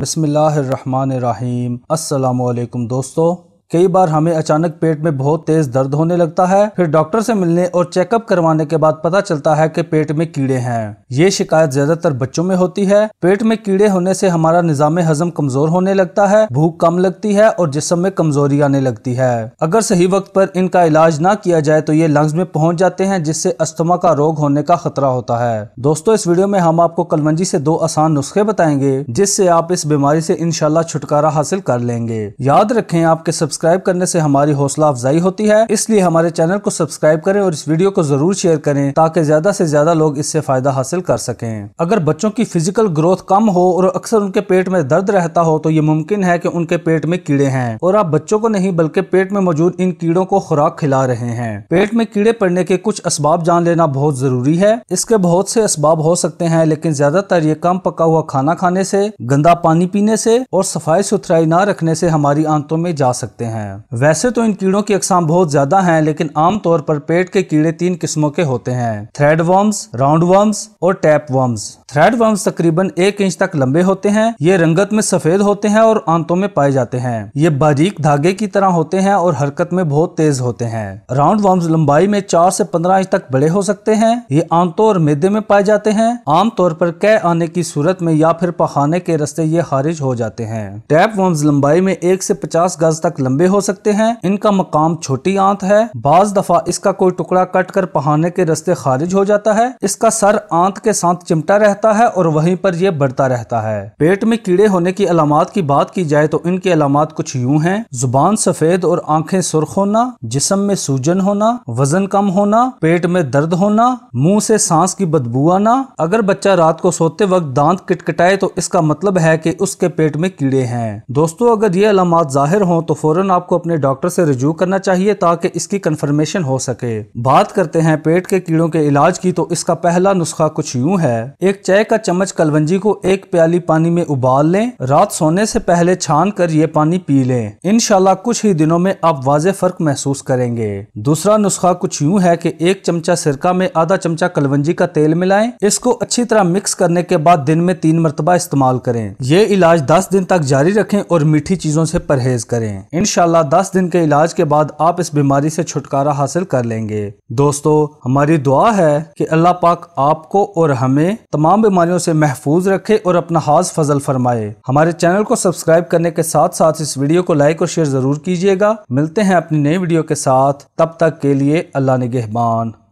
बिसमीम् अल्लाम दोस्तों कई बार हमें अचानक पेट में बहुत तेज दर्द होने लगता है फिर डॉक्टर से मिलने और चेकअप करवाने के बाद पता चलता है कि पेट में कीड़े हैं ये शिकायत ज्यादातर बच्चों में होती है पेट में कीड़े होने से हमारा निजाम हजम कमजोर होने लगता है भूख कम लगती है और जिसम में कमजोरी आने लगती है अगर सही वक्त पर इनका इलाज ना किया जाए तो ये लंग्स में पहुंच जाते हैं जिससे अस्थमा का रोग होने का खतरा होता है दोस्तों इस वीडियो में हम आपको कलवंजी से दो आसान नुस्खे बताएंगे जिससे आप इस बीमारी से इनशाला छुटकारा हासिल कर लेंगे याद रखें आपके सबसे सब्सक्राइब करने से हमारी हौसला अफजाई होती है इसलिए हमारे चैनल को सब्सक्राइब करें और इस वीडियो को जरूर शेयर करें ताकि ज्यादा से ज्यादा लोग इससे फायदा हासिल कर सकें अगर बच्चों की फिजिकल ग्रोथ कम हो और अक्सर उनके पेट में दर्द रहता हो तो ये मुमकिन है कि उनके पेट में कीड़े हैं और आप बच्चों को नहीं बल्कि पेट में मौजूद इन कीड़ों को खुराक खिला रहे हैं पेट में कीड़े पड़ने के कुछ इसबाब जान लेना बहुत जरूरी है इसके बहुत से इसबाब हो सकते हैं लेकिन ज्यादातर ये कम पका हुआ खाना खाने से गंदा पानी पीने से और सफाई सुथराई ना रखने से हमारी आंतों में जा सकते हैं हैं वैसे तो इन कीड़ों की अकसाम बहुत ज्यादा हैं लेकिन आमतौर पर पेट के कीड़े तीन किस्मों के होते हैं थ्रेड वर्म्स राउंड वर्म्स और टैप वर्म्स थ्रेड वर्म्स तकरीबन एक इंच तक लंबे होते हैं ये रंगत में सफेद होते हैं और आंतों में पाए जाते हैं ये बारीक धागे की तरह होते हैं और हरकत में बहुत तेज होते हैं राउंड वर्म्स लंबाई में चार से पंद्रह इंच तक बड़े हो सकते हैं ये आंतों और मेदे में पाए जाते हैं आमतौर पर कह आने की सूरत में या फिर पखाने के रस्ते ये खारिज हो जाते हैं टैप वर्म्स लंबाई में एक से पचास गज तक लंबे लंबे हो सकते हैं इनका मकाम छोटी आंत है बाज दफा इसका कोई टुकड़ा कट कर पहाने के रस्ते खारिज हो जाता है इसका सर आंत के साथ चिमटा रहता है और वहीं पर यह बढ़ता रहता है पेट में कीड़े होने की अलामत की बात की जाए तो इनकी अलामत कुछ यूं हैं जुबान सफेद और आंखें सुर्ख होना जिसम में सूजन होना वजन कम होना पेट में दर्द होना मुंह से सांस की बदबू आना अगर बच्चा रात को सोते वक्त दांत किटकिटाए तो इसका मतलब है कि उसके पेट में कीड़े हैं दोस्तों अगर ये अलामत जाहिर हो तो फौरन फ़ौरन आपको अपने डॉक्टर से रजू करना चाहिए ताकि इसकी कंफर्मेशन हो सके बात करते हैं पेट के कीड़ों के इलाज की तो इसका पहला नुस्खा कुछ यूं है एक चाय का चम्मच कलवंजी को एक प्याली पानी में उबाल लें रात सोने से पहले छान कर ये पानी पी लें इनशाला कुछ ही दिनों में आप वाजे फर्क महसूस करेंगे दूसरा नुस्खा कुछ यूँ है की एक चमचा सिरका में आधा चमचा कलवंजी का तेल मिलाएं इसको अच्छी तरह मिक्स करने के बाद दिन में तीन मरतबा इस्तेमाल करें ये इलाज दस दिन तक जारी रखें और मीठी चीजों से परहेज करें इन इनशाला दस दिन के इलाज के बाद आप इस बीमारी से छुटकारा हासिल कर लेंगे दोस्तों हमारी दुआ है कि अल्लाह पाक आपको और हमें तमाम बीमारियों से महफूज रखे और अपना हाज फजल फरमाए हमारे चैनल को सब्सक्राइब करने के साथ साथ इस वीडियो को लाइक और शेयर जरूर कीजिएगा मिलते हैं अपनी नई वीडियो के साथ तब तक के लिए अल्लाह निगहबान